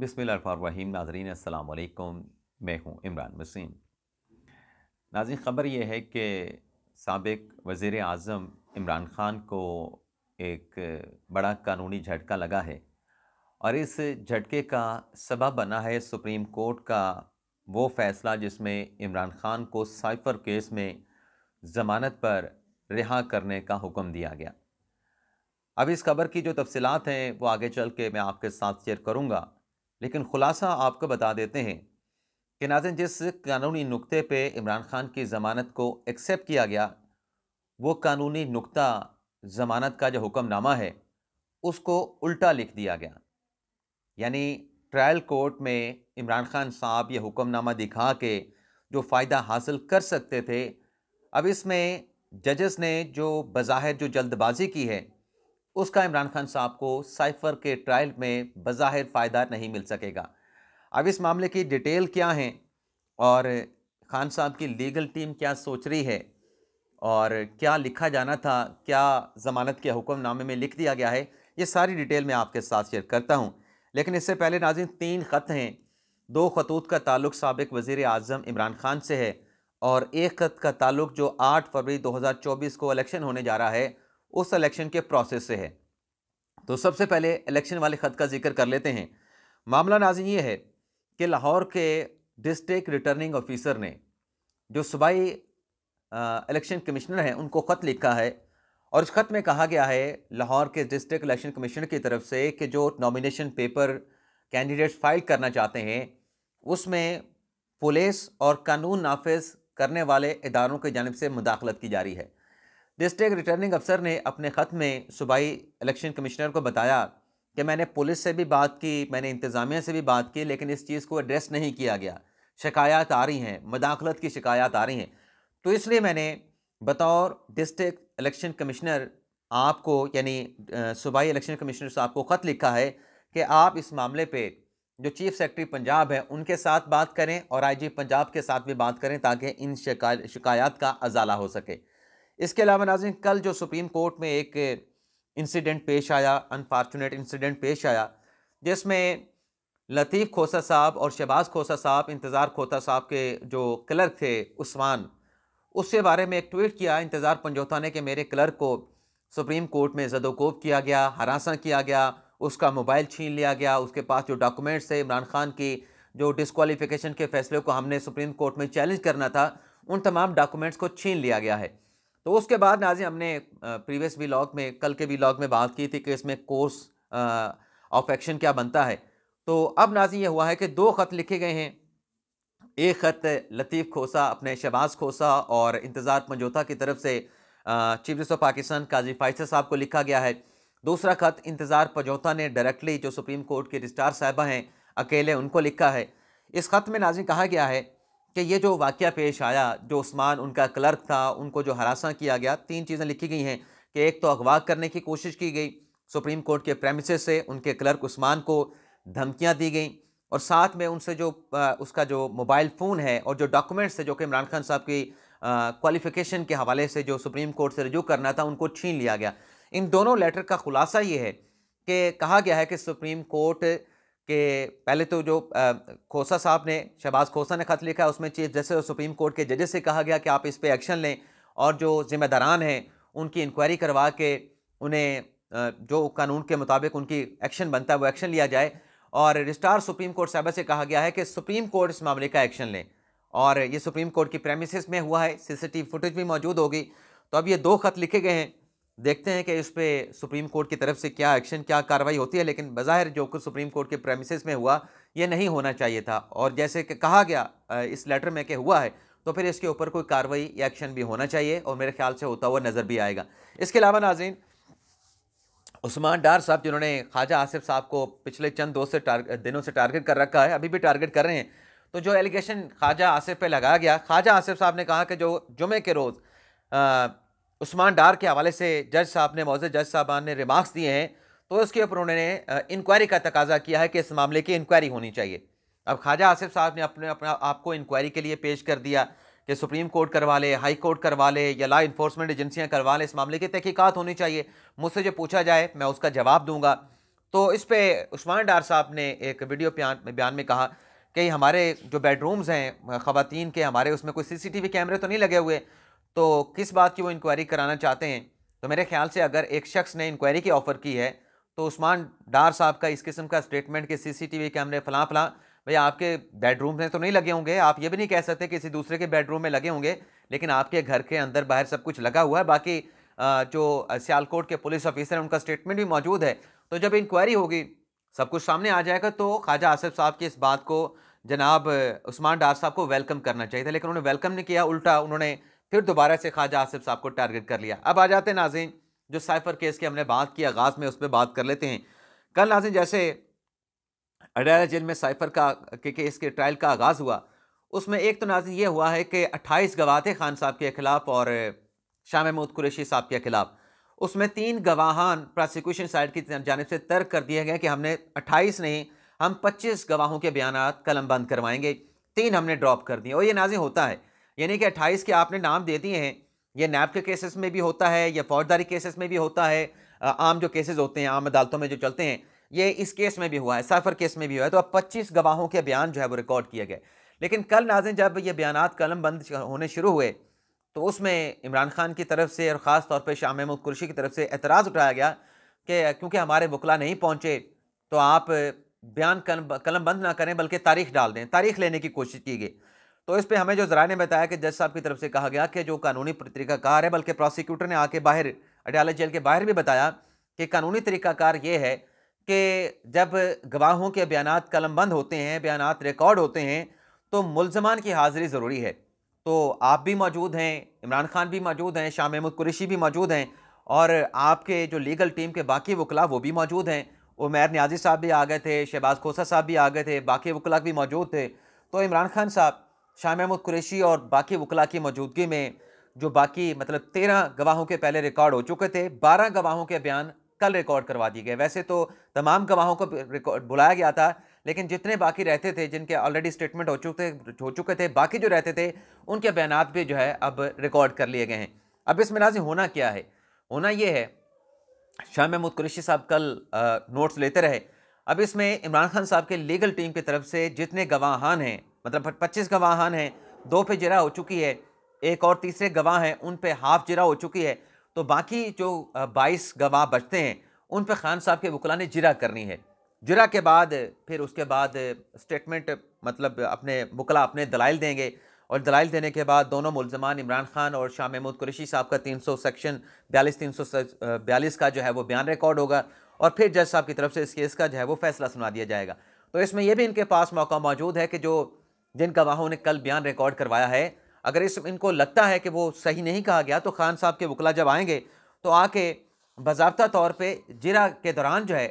बिसमीम नाजरीन असल मैं हूँ इमरान वसीम नाजी ख़बर यह है कि सबक वज़र अज़म इमरान ख़ान को एक बड़ा कानूनी झटका लगा है और इस झटके का सबब बना है सुप्रीम कोर्ट का वो फ़ैसला जिसमें इमरान ख़ान को साइफर केस में ज़मानत पर रिहा करने का हुक्म दिया गया अब इस खबर की जो तफसलत हैं वो आगे चल के मैं आपके साथ शेयर करूँगा लेकिन ख़ुलासा आपको बता देते हैं कि नाजन जिस कानूनी नुक्ते पर इमरान खान की ज़मानत को एक्सेप्ट किया गया वो कानूनी नुक्ता ज़मानत का जो हुक्मनामा है उसको उल्टा लिख दिया गया यानी ट्रायल कोर्ट में इमरान खान साहब ये हुक्मनामा दिखा के जो फ़ायदा हासिल कर सकते थे अब इसमें जजस ने जो बज़ाहिर जो जल्दबाजी की है उसका इमरान खान साहब को साइफर के ट्रायल में बज़ाहिर फ़ायदा नहीं मिल सकेगा अब इस मामले की डिटेल क्या हैं और खान साहब की लीगल टीम क्या सोच रही है और क्या लिखा जाना था क्या ज़मानत के हुक्मनामे में लिख दिया गया है ये सारी डिटेल मैं आपके साथ शेयर करता हूँ लेकिन इससे पहले नाजिन तीन ख़त हैं दो खतूत का ताल्लुक सबक वज़ी अजम इमरान खान से है और एक खत का ताल्लुक जो 8 फरवरी 2024 को इलेक्शन होने जा रहा है उस इलेक्शन के प्रोसेस से है तो सबसे पहले इलेक्शन वाले ख़त का जिक्र कर लेते हैं मामला नाजिन ये है कि लाहौर के डिस्ट्रिक्ट रिटर्निंग ऑफिसर ने जो सूबाई इलेक्शन कमिश्नर हैं उनको ख़त लिखा है और उस ख़त में कहा गया है लाहौर के डिस्ट्रिक्ट इलेक्शन कमिश्नर की तरफ से कि जो नॉमिनेशन पेपर कैंडिडेट्स फाइल करना चाहते हैं उसमें पुलिस और कानून नाफिज करने वाले इदारों की जानब से मुदाखलत की जा रही है डिस्ट्रिक्ट रिटर्निंग अफसर ने अपने ख़त में सूबाई इलेक्शन कमिश्नर को बताया कि मैंने पुलिस से भी बात की मैंने इंतज़ामिया से भी बात की लेकिन इस चीज़ को एड्रेस नहीं किया गया शिकायत आ रही हैं मदाखलत की शिकायत आ रही हैं तो इसलिए मैंने बतौर डिस्ट्रिक्ट इलेक्शन कमिश्नर आपको यानी सूबाई इलेक्शन कमिश्नर साहब को ख़त लिखा है कि आप इस मामले पे जो चीफ सेक्रेटरी पंजाब हैं उनके साथ बात करें और आईजी पंजाब के साथ भी बात करें ताकि इन शिकायत का अजाला हो सके इसके अलावा नाजिन कल जो सुप्रीम कोर्ट में एक इंसिडेंट पेश आया अनफॉर्चुनेट इंसिडेंट पेश आया जिसमें लतीफ़ खोसा साहब और शहबाज खोसा साहब इंतज़ार खोसा साहब के जो क्लर्क थे उस्मान उसके बारे में एक ट्वीट किया इंतज़ार पंजोथा ने कि मेरे क्लर्क को सुप्रीम कोर्ट में जदोकोब किया गया हरासा किया गया उसका मोबाइल छीन लिया गया उसके पास जो डॉक्यूमेंट्स थे इमरान खान की जो डिसकॉलीफिकेशन के फैसले को हमने सुप्रीम कोर्ट में चैलेंज करना था उन तमाम डॉक्यूमेंट्स को छीन लिया गया है तो उसके बाद नाजी हमने प्रीवियस व्लॉग में कल के व्लॉग में बात की थी कि इसमें कोर्स ऑफ एक्शन क्या बनता है तो अब नाजी ये हुआ है कि दो ख़त लिखे गए हैं एक ख़त लतीफ़ खोसा अपने शहबाज खोसा और इंतज़ार पंजोथा की तरफ से chief justice of Pakistan Qazi Faez साहब को लिखा गया है दूसरा ख़त इंतज़ार पंजोथा ने डायरेक्टली जो सुप्रीम कोर्ट के रजिस्ट्रार साहबा हैं अकेले उनको लिखा है इस ख़त में नाजी कहा गया है कि ये जो वाक़ पेश आया जो उस्मान उनका क्लर्क था उनको जो हरासा किया गया तीन चीज़ें लिखी गई हैं कि एक तो अगवा करने की कोशिश की गई सुप्रीम कोर्ट के प्रेमिस से उनके क्लर्क उस्मान को धमकियाँ दी गई और साथ में उनसे जो आ, उसका जो मोबाइल फ़ोन है और जो डॉक्यूमेंट्स थे जो कि इमरान खान साहब की क्वालिफ़िकेशन के हवाले से जो सुप्रीम कोर्ट से रजू करना था उनको छीन लिया गया इन दोनों लेटर का ख़ुलासा ये है कि कहा गया है कि सुप्रीम कोर्ट कि पहले तो जो खोसा साहब ने शहबाज खोसा ने ख़त लिखा है उसमें चीफ जस्टिस और सुप्रीम कोर्ट के जजेस से कहा गया कि आप इस पर एक्शन लें और जो ज़िम्मेदारान हैं उनकी इंक्वायरी करवा के उन्हें जो कानून के मुताबिक उनकी एक्शन बनता है वो एक्शन लिया जाए और रिस्टार सुप्रीम कोर्ट साहबा से कहा गया है कि सुप्रीम कोर्ट इस मामले का एक्शन लें और ये सुप्रीम कोर्ट की प्रेमिस में हुआ है सीसीटीवी फुटेज भी मौजूद होगी तो अब ये दो ख़त लिखे गए हैं देखते हैं कि इस पर सुप्रीम कोर्ट की तरफ से क्या एक्शन क्या कार्रवाई होती है लेकिन बाहिर जो कुछ सुप्रीम कोर्ट के प्रेमिस में हुआ ये नहीं होना चाहिए था और जैसे कि कहा गया इस लेटर में कि हुआ है तो फिर इसके ऊपर कोई कार्रवाई या एक्शन भी होना चाहिए और मेरे ख्याल से होता हुआ नज़र भी आएगा इसके अलावा नाजीन उस्मान डार साहब जिन्होंने ख्वाजा आसिफ साहब को पिछले चंद दो से दिनों से टारगेट कर रखा है अभी भी टारगेट कर रहे हैं तो जो एलिगेशन ख्वाजा आसिफ पे लगाया गया ख्वाजा आसिफ साहब ने कहा कि जो जुमे के रोज़ उस्मान डार के हवाले से जज साहब ने मोज़ जज साहबान ने रिमार्क्स दिए हैं तो उसके ऊपर उन्होंने इंक्वायरी का तकाजा किया है कि इस मामले की इंक्वायरी होनी चाहिए अब ख्वाजा आसिफ साहब ने अपने अपना आपको इंक्वायरी के लिए पेश कर दिया कि सुप्रीम कोर्ट करवा ले हाई कोर्ट करवा ले या लॉ इन्फोर्समेंट एजेंसियाँ करवा लें इस मामले की तहकीकात होनी चाहिए मुझसे जो पूछा जाए मैं उसका जवाब दूंगा तो इस पर उस्मान डार साहब ने एक वीडियो बयान बयान में कहा कि हमारे जो बेडरूम्स हैं ख़ातन के हमारे उसमें कोई सीसीटीवी कैमरे तो नहीं लगे हुए तो किस बात की वो इंक्वायरी कराना चाहते हैं तो मेरे ख्याल से अगर एक शख्स ने इंक्वायरी की ऑफ़र की है तो उस्मान डार साहब का इस किस्म का स्टेटमेंट कि सीसीटीवी कैमरे फलां फलां भाई आपके बेडरूम में तो नहीं लगे होंगे आप ये भी नहीं कह सकते किसी दूसरे के बेडरूम में लगे होंगे लेकिन आपके घर के अंदर बाहर सब कुछ लगा हुआ है बाकी जो सियालकोट के पुलिस ऑफिसर हैं उनका स्टेटमेंट भी मौजूद है तो जब इंक्वायरी होगी सब कुछ सामने आ जाएगा तो ख्वाजा आसिफ साहब की इस बात को जनाब उस्मान डार साहब को वेलकम करना चाहिए था लेकिन उन्होंने वेलकम नहीं किया उल्टा उन्होंने फिर दोबारा से ख्वाजा आसिफ साहब को टारगेट कर लिया अब आ जाते हैं नाजिन जो साइफर केस की हमने बात की आगाज़ में उस पर बात कर लेते हैं कल नाजिन जैसे अडेरा जेल में साइफर का के केस के ट्रायल का आगाज़ हुआ उसमें एक तो नाजिन ये हुआ है कि अट्ठाईस गवाह थे खान साहब के ख़िलाफ़ और शाह महमूद कुरेशी साहब के ख़िलाफ़ उसमें तीन गवाहान प्रोसिक्यूशन साइड की जानब से तर्क कर दिए गए कि हमने अट्ठाईस नहीं हम पच्चीस गवाहों के बयान कलम बंद करवाएंगे तीन हमने ड्रॉप कर दिए और ये नाजिन होता है यानी कि अट्ठाईस के आपने नाम दे दिए हैं ये नैब के केसेस में भी होता है या फौजदारी केसेस में भी होता है आम जो केसेस होते हैं आम अदालतों में जो चलते हैं ये इस केस में भी हुआ है सफ़र केस में भी हुआ है तो अब पच्चीस गवाहों के बयान जो है वो रिकॉर्ड किए गए लेकिन कल नाजिन जब ये बयान कलम बंद होने शुरू हुए तो उसमें इमरान खान की तरफ से और ख़ास तौर पर शाह महमूद कुरशी की तरफ से एतराज़ उठाया गया कि क्योंकि हमारे वकला नहीं पहुँचे तो आप बयान कलम बंद ना करें बल्कि तारीख डाल दें तारीख लेने की कोशिश की गई तो इस पर हमें जो जरा ने बताया कि जज साहब की तरफ से कहा गया कि जो कानूनी तरीकाकार है बल्कि प्रोसिक्यूटर ने आके बाहर अटियाला जेल के बाहर भी बताया कि कानूनी तरीकाकार ये है कि जब गवाहों के बयान कलमबंद होते हैं बयान रिकॉर्ड होते हैं तो मुलजमान की हाज़िरी ज़रूरी है तो आप भी मौजूद हैं इमरान खान भी मौजूद हैं शाह महमूद कुरेशी भी मौजूद हैं और आपके जो लीगल टीम के बाकी वकला वो भी मौजूद हैं उमैर न्याजी साहब भी आ गए थे शहबाज खोसा साहब भी आ गए थे बाकी वकला भी मौजूद थे तो इमरान खान साहब शाह महमूद कुरैशी और बाकी वकला की मौजूदगी में जो बाकी मतलब तेरह गवाहों के पहले रिकॉर्ड हो चुके थे बारह गवाहों के बयान कल रिकॉर्ड करवा दिए गए वैसे तो तमाम गवाहों को रिकॉर्ड बुलाया गया था लेकिन जितने बाकी रहते थे जिनके ऑलरेडी स्टेटमेंट हो चुके हो चुके थे बाकी जो रहते थे उनके बयान भी जो है अब रिकॉर्ड कर लिए गए हैं अब इसमें नाजी होना क्या है होना यह है शाह महमूद कुरेशी साहब कल नोट्स लेते रहे अब इसमें इमरान खान साहब के लीगल टीम की तरफ से जितने गवाहान हैं मतलब पच्चीस गवाहान हैं दो पे जरा हो चुकी है एक और तीसरे गवाह हैं उन पे हाफ जरा हो चुकी है तो बाकी जो बाईस गवाह बचते हैं उन पे खान साहब के वकला ने जिरा करनी है जिरा के बाद फिर उसके बाद स्टेटमेंट मतलब अपने वकला अपने दलाइल देंगे और दलाइल देने के बाद दोनों मुलजमान इमरान खान और शाह महमूद कुरेशी साहब का तीन सेक्शन बयालीस तीन सौ बयालीस का जो है वो बयान रिकॉर्ड होगा और फिर जज साहब की तरफ से इस केस का जो है वो फैसला सुना दिया जाएगा तो इसमें यह भी इनके पास मौका मौजूद है कि जो जिन गवाहों ने कल बयान रिकॉर्ड करवाया है अगर इस इनको लगता है कि वो सही नहीं कहा गया तो खान साहब के वकला जब आएंगे तो आके बाबा तौर पर जिरा के दौरान जो है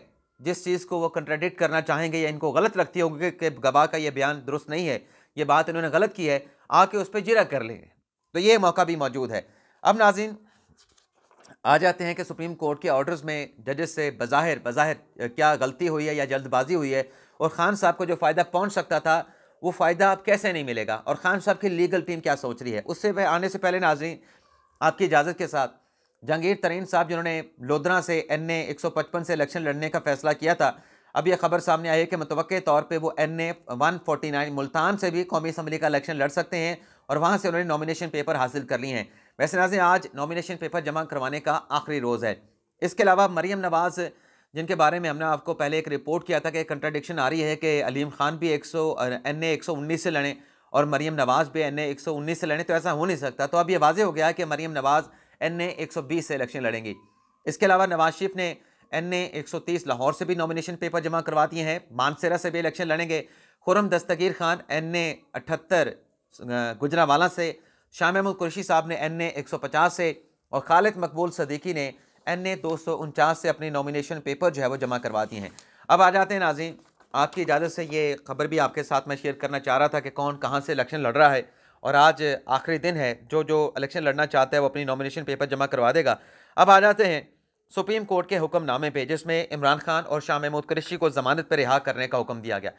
जिस चीज़ को वो कंट्रेडिक्ट करना चाहेंगे या इनको गलत लगती होगी कि गवाह का ये बयान दुरुस्त नहीं है ये बात इन्होंने गलत की है आके उस पर जिरा कर लेंगे तो ये मौका भी मौजूद है अब नाजिन आ जाते हैं कि सुप्रीम कोर्ट के ऑर्डर्स में जजेस से बाहिर बज़ाहिर क्या गलती हुई है या जल्दबाजी हुई है और ख़ान साहब को जो फ़ायदा पहुंच सकता था वो फ़ायदा आप कैसे नहीं मिलेगा और ख़ान साहब की लीगल टीम क्या सोच रही है उससे वह आने से पहले नाजी आपकी इजाज़त के साथ जहांगीर तरीन साहब जिन्होंने लोधरा से एन ए एक सौ पचपन से इलेक्शन लड़ने का फैसला किया था अब यह खबर सामने आई है कि मतव तौर पर वो N A one forty nine Multan से भी कौमी असम्बली का इलेक्शन लड़ सकते हैं और वहाँ से उन्होंने नॉमिनेशन पेपर हासिल कर लिए हैं वैसे नाजी आज नॉमिनेशन पेपर जमा करवाने का आखिरी रोज़ है इसके अलावा मरीम नवाज़ जिनके बारे में हमने आपको पहले एक रिपोर्ट किया था कि कंट्राडिक्शन आ रही है कि अलीम खान भी एक सौ एन ए एक सौ उन्नीस से लड़ें और मरीम नवाज़ भी एन ए एक सौ उन्नीस से लड़ें तो ऐसा हो नहीं सकता तो अब ये वाजे हो गया कि मरीम नवाज़ एन ए एक सौ बीस से इलेक्शन लड़ेंगी इसके अलावा नवाज शरीफ ने एन ए एक सौ तीस लाहौर से भी नॉमिनेशन पेपर जमा करवा दिए हैं मानसेरा से भी इलेक्शन लड़ेंगे खुरम दस्तगीर खान एन ए अठहत्तर गुजरावाला से शाह महमूद कुरशी साहब ने एन ए एक सौ पचास से और खालिद मकबूल सदीकी ने एन ने दो से अपने नॉमिनेशन पेपर जो है वो जमा करवा दिए हैं अब आ जाते हैं नाजी आपकी इजाज़त से ये खबर भी आपके साथ मैं शेयर करना चाह रहा था कि कौन कहाँ से इलेक्शन लड़ रहा है और आज आखिरी दिन है जो जो इलेक्शन लड़ना चाहता है वो अपनी नॉमिनेशन पेपर जमा करवा देगा अब आ जाते हैं सुप्रीम कोर्ट के हुक्मनामे पे जिसमें इमरान खान और शाह महमूद कृषि को ज़मानत पर रिहा करने का हुक्म दिया गया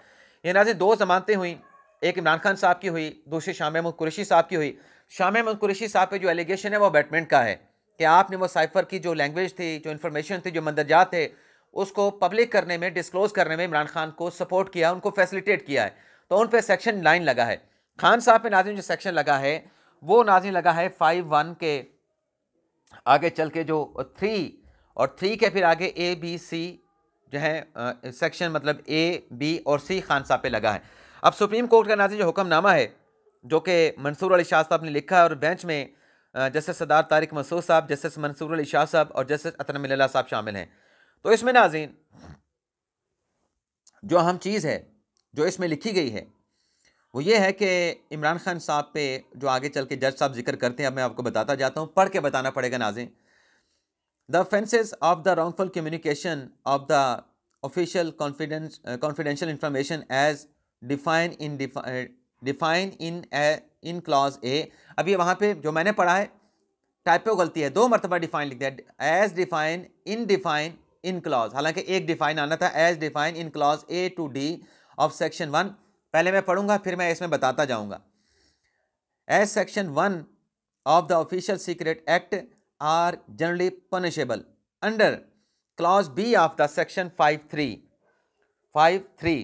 ये नाजिन दो ज़मानतें हुई एक इमरान खान साहब की हुई दूसरी शाह महमूद कुरेशी साहब की हुई शाह महमूद कुरेशी साहब पे जो एलिगेशन है वो बैटमेंट का है कि आपने वो साइफ़र की जो लैंग्वेज थी जो इन्फॉर्मेशन थी जो मंदरजात थे उसको पब्लिक करने में डिस्क्लोज़ करने में इमरान खान को सपोर्ट किया उनको फैसिलिटेट किया है तो उन पर सेक्शन नाइन लगा है खान साहब पे नाजिम जो सेक्शन लगा है वो नाजिम लगा है फाइव वन के आगे चल के जो थ्री और थ्री के फिर आगे ए बी सी जो है सेक्शन मतलब ए बी और सी खान साहब पे लगा है अब सुप्रीम कोर्ट का नाजिम जो हुक्मनामा है जो कि मंसूर अली शाह साहब ने लिखा है और बेंच में जस्टिस सदार तारिक मसूद साहब जस्टिस मंसूर अली शाह साहब और जस्टिस मिल्ला साहब शामिल हैं तो इसमें नाजीन जो अहम चीज़ है जो इसमें लिखी गई है वो ये है कि इमरान खान साहब पे जो आगे चल के जज साहब जिक्र करते हैं अब मैं आपको बताता जाता हूँ पढ़ के बताना पड़ेगा नाजिन the offences of the wrongful communication of the official confidence confidential information as define in define in a in clause a अभी वहाँ पे जो मैंने पढ़ा है टाइपो गलती है दो मरतबा डिफाइन लिख दिया as define in define in clause हालांकि एक डिफाइन आना था as define in clause a to d of section one पहले मैं पढ़ूंगा फिर मैं इसमें बताता जाऊंगा as section one of the official secret act are generally punishable under clause b of the section five three five three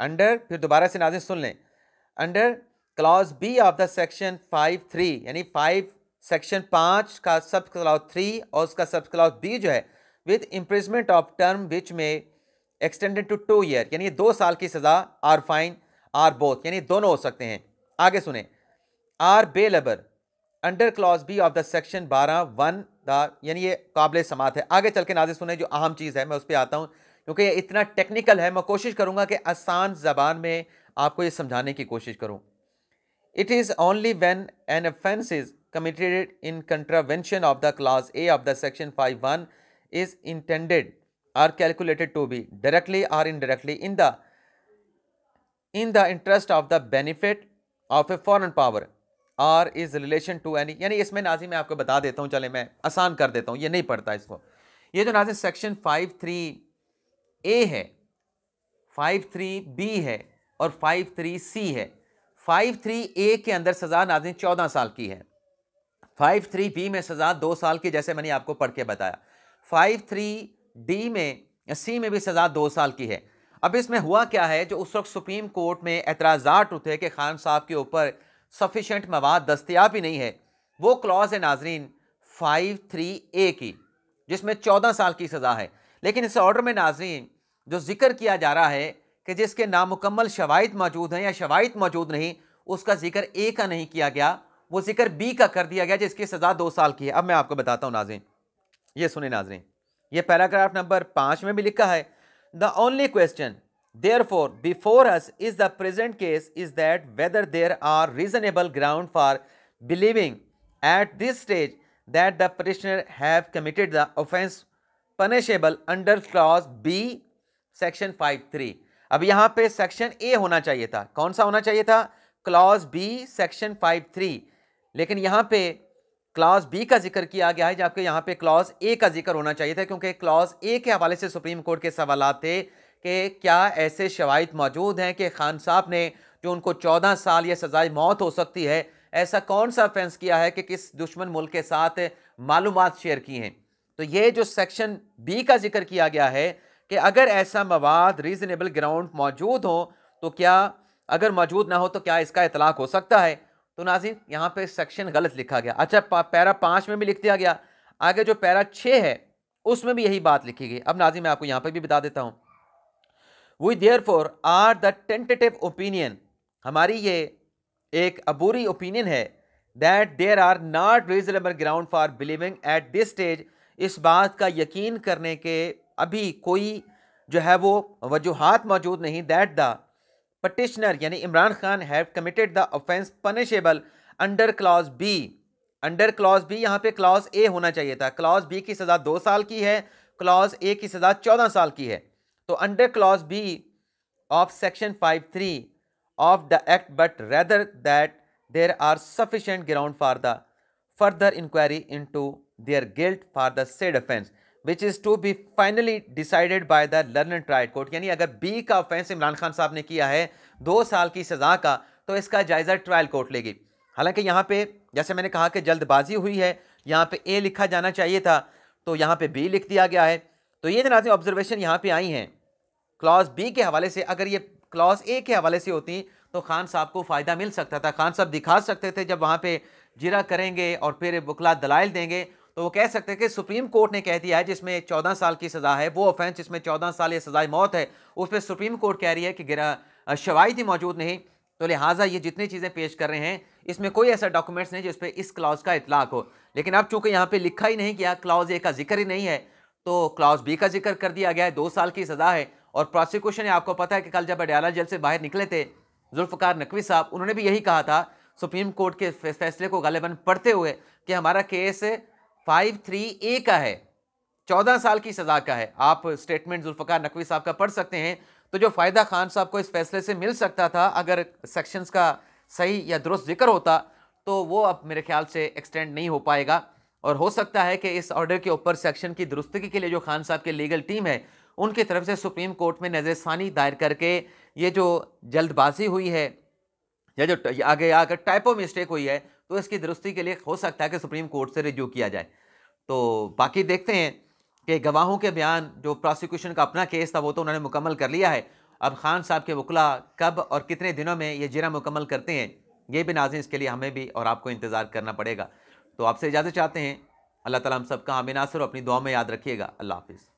under फिर दोबारा से नाजिन सुन लें under clause b of the section five three यानी फाइव सेक्शन पाँच का sub clause three और उसका सब क्लॉज बी जो है with imprisonment of term which में एक्सटेंडेड टू टू ईयर यानी दो साल की सज़ा आर फाइन आर बोथ यानी दोनों हो सकते हैं आगे सुने are bailable under clause b of the section बारह वन द यानी ये काबिल समात है आगे चल के नाजे सुने जो अहम चीज़ है मैं उस पर आता हूँ क्योंकि ये इतना टेक्निकल है मैं कोशिश करूँगा कि आसान जबान में आपको ये समझाने की कोशिश करूँ it is only when an offence is committed in contravention of the clause a of the section five one is intended or calculated to be directly or indirectly in the in the interest of the benefit of a foreign power or is relation to any यानी इसमें Nazi मैं आपको बता देता हूँ चले मैं आसान कर देता हूँ ये नहीं पढ़ता इसको ये जो नाजी सेक्शन फाइव थ्री ए है फाइव थ्री बी है और फाइव थ्री सी है फाइव थ्री ए के अंदर सज़ा नाजिन चौदह साल की है फाइव थ्री बी में सज़ा दो साल की जैसे मैंने आपको पढ़ के बताया फाइव थ्री डी में सी में भी सज़ा दो साल की है अब इसमें हुआ क्या है जो उस वक्त सुप्रीम कोर्ट में एतराज़ात उठे कि खान साहब के ऊपर सफिशेंट मवाद दस्तियाब ही नहीं है वो क्लॉज है नाजरीन फाइव थ्री ए की जिसमें चौदह साल की सज़ा है लेकिन इस ऑर्डर में नाजरीन जो जिक्र किया जा रहा है कि जिसके नामुकम्मल शवाइत मौजूद हैं या शवाइत मौजूद नहीं उसका जिक्र ए का नहीं किया गया वो जिक्र बी का कर दिया गया जिसकी सज़ा दो साल की है अब मैं आपको बताता हूँ नाजरें ये सुने नाजरें ये पैराग्राफ नंबर पाँच में भी लिखा है the only question therefore before us is the present case is that whether there are reasonable ground for believing at this stage that the petitioner have committed the offence punishable under clause b section five three अब यहाँ पे section A होना चाहिए था कौन सा होना चाहिए था clause b section five three लेकिन यहाँ पे क्लॉज बी का जिक्र किया गया है जबकि यहाँ पे क्लॉज ए का जिक्र होना चाहिए था क्योंकि क्लॉज ए के हवाले से सुप्रीम कोर्ट के सवाल थे कि क्या ऐसे शवाइत मौजूद हैं कि खान साहब ने जो उनको चौदह साल या सजाए मौत हो सकती है ऐसा कौन सा फैंस किया है कि किस दुश्मन मुल्क के साथ मालूम शेयर की हैं तो ये जो सेक्शन बी का जिक्र किया गया है कि अगर ऐसा मवाद रीज़नेबल ग्राउंड मौजूद हो तो क्या अगर मौजूद ना हो तो क्या इसका इतलाक़ हो सकता है तो नाजिन यहाँ पे सेक्शन गलत लिखा गया अच्छा पैरा पाँच में भी लिख दिया गया आगे जो पैरा छः है उसमें भी यही बात लिखी गई अब नाजिन मैं आपको यहाँ पर भी बता देता हूँ we therefore are the tentative opinion हमारी ये एक अबूरी ओपिनियन है that there are not reasonable ground for believing at this stage इस बात का यकीन करने के अभी कोई जो है वो वजूहत मौजूद नहीं दैट द पटिशनर यानी Imran Khan have committed the offence punishable under clause b under clause b यहाँ पे क्लॉज ए होना चाहिए था क्लॉज बी की सज़ा दो साल की है क्लॉज ए की सज़ा चौदह साल की है तो under clause b of section five three of the act but rather that there are sufficient ground for the further inquiry into their guilt for the said offence which is to be finally decided by the learned trial court यानी अगर B का offence Imran Khan साहब ने किया है दो साल की सज़ा का तो इसका जायज़ा ट्रायल कोर्ट लेगी हालांकि यहाँ पे जैसे मैंने कहा कि जल्दबाजी हुई है यहाँ पे ए लिखा जाना चाहिए था तो यहाँ पे बी लिख दिया गया है तो ये जनाजे ऑब्जर्वेशन यहाँ पे आई हैं क्लॉज बी के हवाले से अगर ये क्लॉज ए के हवाले से होती तो खान साहब को फ़ायदा मिल सकता था खान साहब दिखा सकते थे जब वहाँ पे जिरा करेंगे और फिर बुकला दलाइल देंगे तो वो कह सकते हैं कि सुप्रीम कोर्ट ने कह दिया है जिसमें चौदह साल की सज़ा है वो ऑफेंस जिसमें चौदह साल या सज़ाए मौत है उस पर सुप्रीम कोर्ट कह रही है कि शवाइत ही मौजूद नहीं तो लिहाजा ये जितनी चीज़ें पेश कर रहे हैं इसमें कोई ऐसा डॉक्यूमेंट्स नहीं जिस पर इस क्लाज का इतलाक हो लेकिन अब चूँकि यहाँ पर लिखा ही नहीं किया क्लाज़ ए का जिक्र ही नहीं है तो क्लाज़ बी का जिक्र कर दिया गया है दो साल की सज़ा है और प्रोसिक्यूशन ने आपको पता है कि कल जब अडयाला जेल से बाहर निकले थे जुल्फकार नकवी साहब उन्होंने भी यही कहा था सुप्रीम कोर्ट के फैसले को गालिबा पढ़ते हुए कि हमारा केस फाइव थ्री ए का है चौदह साल की सजा का है आप स्टेटमेंट जुल्फ़ार नकवी साहब का पढ़ सकते हैं तो जो फ़ायदा खान साहब को इस फैसले से मिल सकता था अगर सेक्शंस का सही या दुरुस्त जिक्र होता तो वो अब मेरे ख्याल से एक्सटेंड नहीं हो पाएगा और हो सकता है कि इस ऑर्डर के ऊपर सेक्शन की दुरुस्तगी के लिए जो खान साहब की लीगल टीम है उनकी तरफ से सुप्रीम कोर्ट में नज़रसानी दायर करके ये जो जल्दबाजी हुई है या जो आगे आकर टाइपो मिस्टेक हुई है तो इसकी दुरुस्ती के लिए हो सकता है कि सुप्रीम कोर्ट से रिज्यू किया जाए तो बाकी देखते हैं कि गवाहों के बयान जो प्रोसिक्यूशन का अपना केस था वो तो उन्होंने मुकम्मल कर लिया है अब खान साहब के वकला कब और कितने दिनों में ये जरा मुकम्मल करते हैं ये भी नाजिन इसके लिए हमें भी और आपको इंतज़ार करना पड़ेगा तो आपसे इजाज़त चाहते हैं अल्लाह ताला हम सबका हमें नासर अपनी दुआ में याद रखिएगा अल्लाह हाफिज़